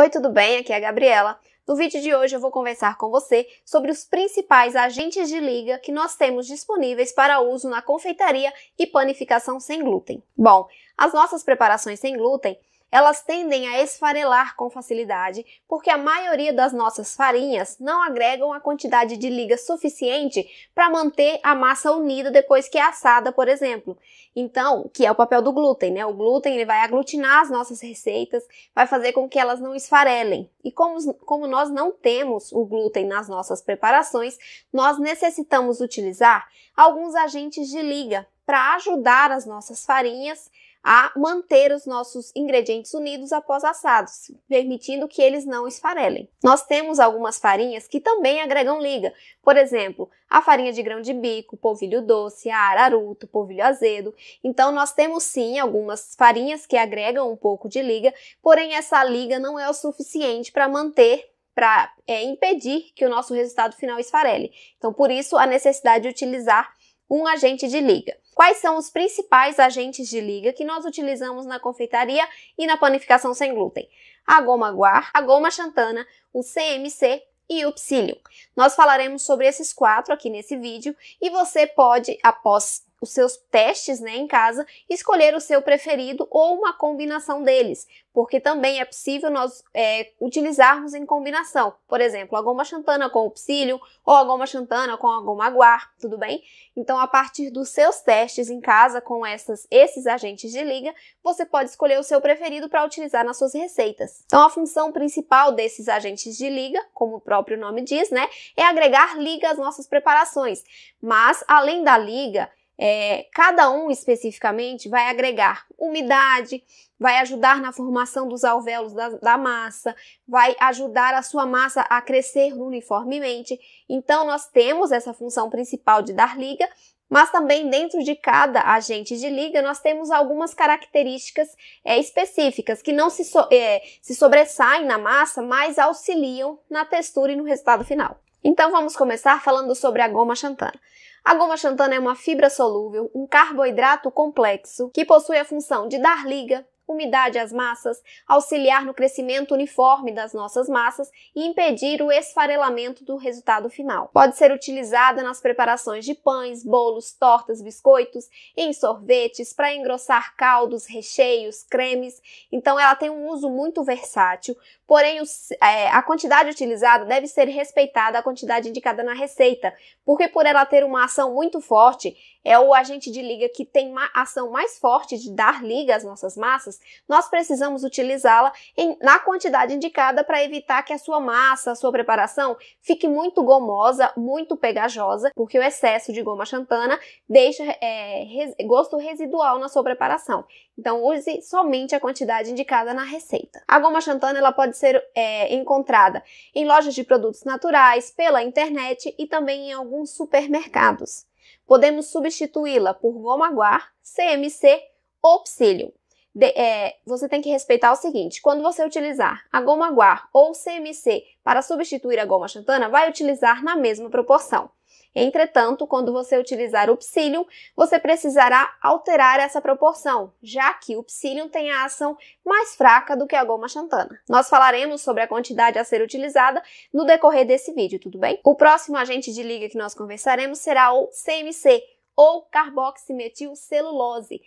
Oi, tudo bem? Aqui é a Gabriela. No vídeo de hoje eu vou conversar com você sobre os principais agentes de liga que nós temos disponíveis para uso na confeitaria e panificação sem glúten. Bom, as nossas preparações sem glúten elas tendem a esfarelar com facilidade porque a maioria das nossas farinhas não agregam a quantidade de liga suficiente para manter a massa unida depois que é assada, por exemplo. Então, que é o papel do glúten, né? O glúten ele vai aglutinar as nossas receitas, vai fazer com que elas não esfarelem. E como, como nós não temos o glúten nas nossas preparações, nós necessitamos utilizar alguns agentes de liga para ajudar as nossas farinhas a manter os nossos ingredientes unidos após assados, permitindo que eles não esfarelem. Nós temos algumas farinhas que também agregam liga, por exemplo, a farinha de grão de bico, polvilho doce, a araruto, polvilho azedo. Então nós temos sim algumas farinhas que agregam um pouco de liga, porém essa liga não é o suficiente para manter para é, impedir que o nosso resultado final esfarele. Então, por isso, a necessidade de utilizar um agente de liga. Quais são os principais agentes de liga que nós utilizamos na confeitaria e na panificação sem glúten? A goma guar, a goma xantana, o CMC e o psyllium. Nós falaremos sobre esses quatro aqui nesse vídeo e você pode, após os seus testes né, em casa, escolher o seu preferido ou uma combinação deles, porque também é possível nós é, utilizarmos em combinação, por exemplo, a goma xantana com o psílio ou a goma xantana com a goma guar, tudo bem? Então, a partir dos seus testes em casa com essas, esses agentes de liga, você pode escolher o seu preferido para utilizar nas suas receitas. Então, a função principal desses agentes de liga, como o próprio nome diz, né, é agregar liga às nossas preparações, mas além da liga, é, cada um especificamente vai agregar umidade, vai ajudar na formação dos alvéolos da, da massa, vai ajudar a sua massa a crescer uniformemente. Então, nós temos essa função principal de dar liga, mas também dentro de cada agente de liga nós temos algumas características é, específicas que não se, so, é, se sobressaem na massa, mas auxiliam na textura e no resultado final. Então vamos começar falando sobre a goma xantana. A goma xantana é uma fibra solúvel, um carboidrato complexo que possui a função de dar liga, umidade às massas, auxiliar no crescimento uniforme das nossas massas e impedir o esfarelamento do resultado final. Pode ser utilizada nas preparações de pães, bolos, tortas, biscoitos, em sorvetes, para engrossar caldos, recheios, cremes. Então, ela tem um uso muito versátil, porém, os, é, a quantidade utilizada deve ser respeitada a quantidade indicada na receita, porque por ela ter uma ação muito forte, é o agente de liga que tem uma ação mais forte de dar liga às nossas massas nós precisamos utilizá-la na quantidade indicada para evitar que a sua massa, a sua preparação, fique muito gomosa, muito pegajosa, porque o excesso de goma xantana deixa é, res, gosto residual na sua preparação. Então use somente a quantidade indicada na receita. A goma xantana ela pode ser é, encontrada em lojas de produtos naturais, pela internet e também em alguns supermercados. Podemos substituí-la por goma guar, CMC ou psyllium de, é, você tem que respeitar o seguinte: quando você utilizar a goma guar ou CMC para substituir a goma xantana, vai utilizar na mesma proporção. Entretanto, quando você utilizar o psyllium, você precisará alterar essa proporção, já que o psyllium tem a ação mais fraca do que a goma xantana. Nós falaremos sobre a quantidade a ser utilizada no decorrer desse vídeo, tudo bem? O próximo agente de liga que nós conversaremos será o CMC, ou carboximetilcelulose.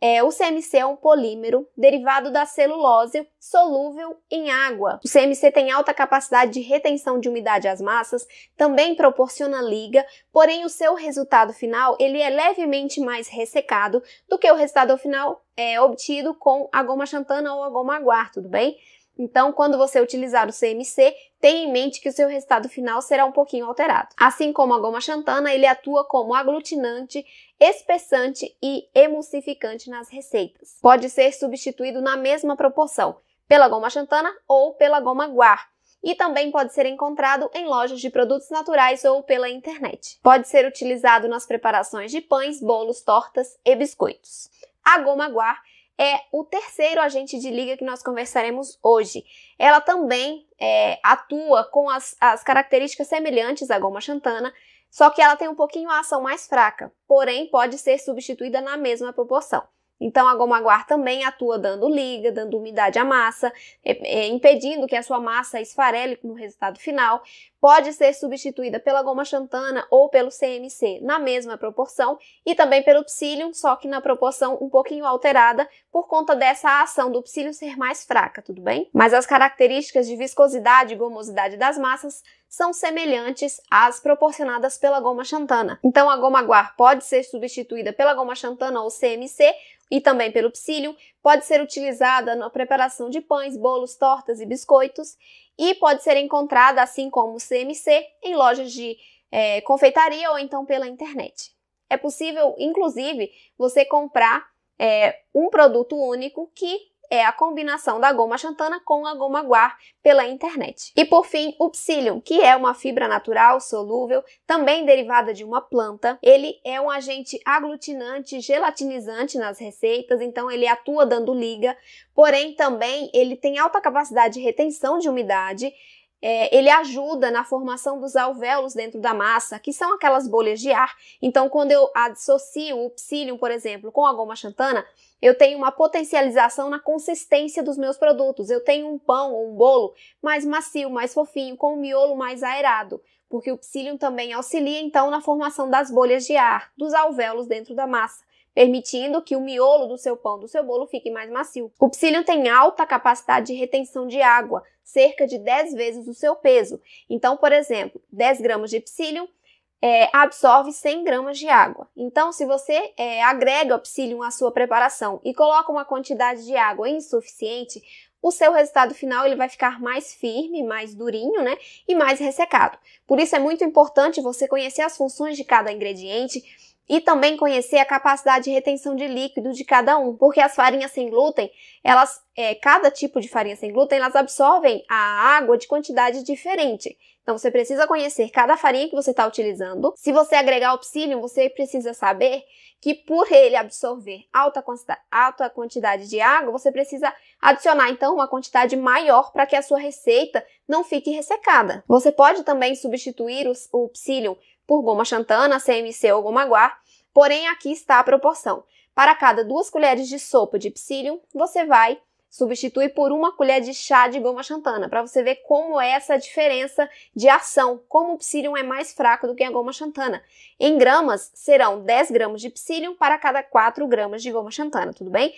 É, o CMC é um polímero derivado da celulose solúvel em água. O CMC tem alta capacidade de retenção de umidade às massas, também proporciona liga, porém o seu resultado final ele é levemente mais ressecado do que o resultado final é, obtido com a goma xantana ou a goma aguar, tudo bem? Então, quando você utilizar o CMC, tenha em mente que o seu resultado final será um pouquinho alterado. Assim como a goma xantana, ele atua como aglutinante, espessante e emulsificante nas receitas. Pode ser substituído na mesma proporção pela goma xantana ou pela goma guar e também pode ser encontrado em lojas de produtos naturais ou pela internet. Pode ser utilizado nas preparações de pães, bolos, tortas e biscoitos. A goma guar é o terceiro agente de liga que nós conversaremos hoje. Ela também é, atua com as, as características semelhantes à goma xantana, só que ela tem um pouquinho a ação mais fraca, porém pode ser substituída na mesma proporção. Então a goma guar também atua dando liga, dando umidade à massa, é, é, impedindo que a sua massa esfarele no resultado final pode ser substituída pela goma xantana ou pelo CMC na mesma proporção e também pelo psyllium, só que na proporção um pouquinho alterada por conta dessa ação do psyllium ser mais fraca, tudo bem? Mas as características de viscosidade e gomosidade das massas são semelhantes às proporcionadas pela goma xantana. Então a goma guar pode ser substituída pela goma xantana ou CMC, e também pelo psyllium, pode ser utilizada na preparação de pães, bolos, tortas e biscoitos e pode ser encontrada, assim como o CMC, em lojas de é, confeitaria ou então pela internet. É possível, inclusive, você comprar é, um produto único que é a combinação da goma xantana com a goma guar pela internet. E por fim, o psyllium, que é uma fibra natural solúvel, também derivada de uma planta. Ele é um agente aglutinante, gelatinizante nas receitas, então ele atua dando liga, porém também ele tem alta capacidade de retenção de umidade. É, ele ajuda na formação dos alvéolos dentro da massa, que são aquelas bolhas de ar. Então, quando eu associo o psyllium, por exemplo, com a goma xantana, eu tenho uma potencialização na consistência dos meus produtos. Eu tenho um pão ou um bolo mais macio, mais fofinho, com o um miolo mais aerado, porque o psyllium também auxilia então na formação das bolhas de ar, dos alvéolos dentro da massa permitindo que o miolo do seu pão, do seu bolo, fique mais macio. O psyllium tem alta capacidade de retenção de água, cerca de 10 vezes o seu peso. Então, por exemplo, 10 gramas de psyllium é, absorve 100 gramas de água. Então, se você é, agrega o psyllium à sua preparação e coloca uma quantidade de água insuficiente, o seu resultado final ele vai ficar mais firme, mais durinho, né? E mais ressecado. Por isso é muito importante você conhecer as funções de cada ingrediente e também conhecer a capacidade de retenção de líquido de cada um, porque as farinhas sem glúten, elas, é, cada tipo de farinha sem glúten, elas absorvem a água de quantidade diferente. Então você precisa conhecer cada farinha que você está utilizando. Se você agregar o psyllium, você precisa saber que por ele absorver alta, alta quantidade de água, você precisa adicionar então uma quantidade maior para que a sua receita não fique ressecada. Você pode também substituir o, o psyllium por goma xantana, CMC ou goma guar, porém aqui está a proporção. Para cada duas colheres de sopa de psyllium, você vai substituir por uma colher de chá de goma xantana, para você ver como é essa diferença de ação, como o psyllium é mais fraco do que a goma xantana. Em gramas, serão 10 gramas de psyllium para cada 4 gramas de goma xantana, tudo bem?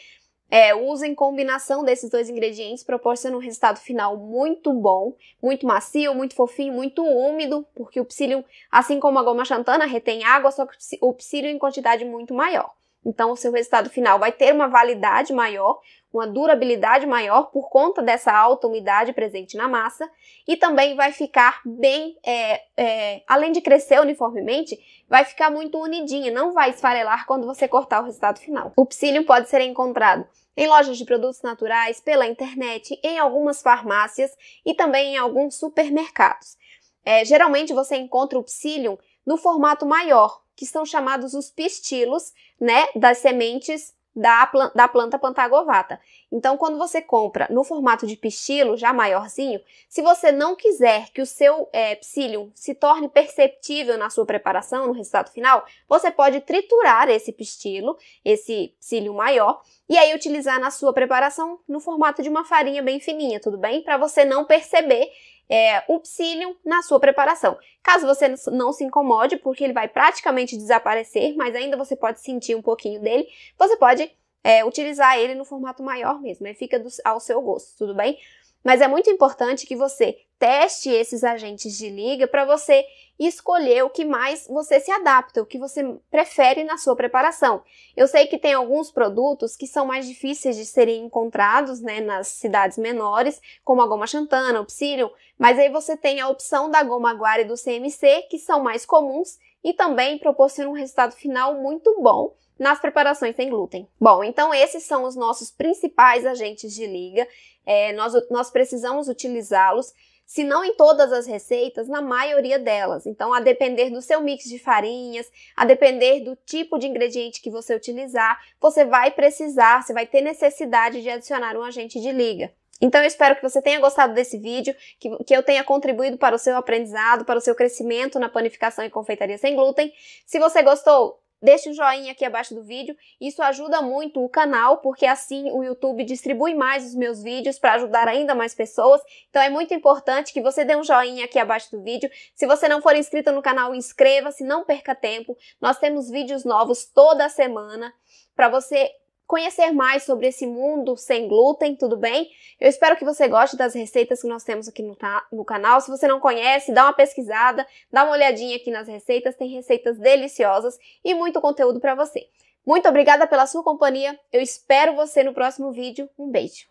É, em combinação desses dois ingredientes proporciona um resultado final muito bom, muito macio, muito fofinho, muito úmido, porque o psyllium, assim como a goma xantana, retém água, só que o psyllium em quantidade muito maior. Então, o seu resultado final vai ter uma validade maior, uma durabilidade maior por conta dessa alta umidade presente na massa e também vai ficar bem, é, é, além de crescer uniformemente, vai ficar muito unidinha, não vai esfarelar quando você cortar o resultado final. O psyllium pode ser encontrado em lojas de produtos naturais, pela internet, em algumas farmácias e também em alguns supermercados. É, geralmente você encontra o psyllium no formato maior, que são chamados os pistilos, né, das sementes da, planta, da planta pantagovata. Então, quando você compra no formato de pistilo, já maiorzinho, se você não quiser que o seu é, psyllium se torne perceptível na sua preparação, no resultado final, você pode triturar esse pistilo, esse psyllium maior, e aí utilizar na sua preparação no formato de uma farinha bem fininha, tudo bem? Para você não perceber é, o psyllium na sua preparação. Caso você não se incomode, porque ele vai praticamente desaparecer, mas ainda você pode sentir um pouquinho dele, você pode é, utilizar ele no formato maior mesmo, fica do, ao seu gosto, tudo bem? Mas é muito importante que você teste esses agentes de liga para você e escolher o que mais você se adapta, o que você prefere na sua preparação. Eu sei que tem alguns produtos que são mais difíceis de serem encontrados né, nas cidades menores, como a goma xantana, o psyllium, mas aí você tem a opção da goma guara e do CMC, que são mais comuns e também proporcionam um resultado final muito bom nas preparações sem glúten. Bom, então esses são os nossos principais agentes de liga. É, nós, nós precisamos utilizá-los se não em todas as receitas, na maioria delas. Então, a depender do seu mix de farinhas, a depender do tipo de ingrediente que você utilizar, você vai precisar, você vai ter necessidade de adicionar um agente de liga. Então eu espero que você tenha gostado desse vídeo, que, que, eu tenha contribuído para o seu aprendizado, para o seu crescimento na panificação e confeitaria sem glúten. Se você gostou, Deixe um joinha aqui abaixo do vídeo, isso ajuda muito o canal, porque assim o YouTube distribui mais os meus vídeos para ajudar ainda mais pessoas. Então é muito importante que você dê um joinha aqui abaixo do vídeo. Se você não for inscrito no canal, inscreva-se, não perca tempo. Nós temos vídeos novos toda semana para você conhecer mais sobre esse mundo sem glúten, tudo bem? Eu espero que você goste das receitas que nós temos aqui no, no canal. Se você não conhece, dá uma pesquisada, dá uma olhadinha aqui nas receitas, tem receitas deliciosas e muito conteúdo para você. Muito obrigada pela sua companhia. Eu espero você no próximo vídeo. Um beijo.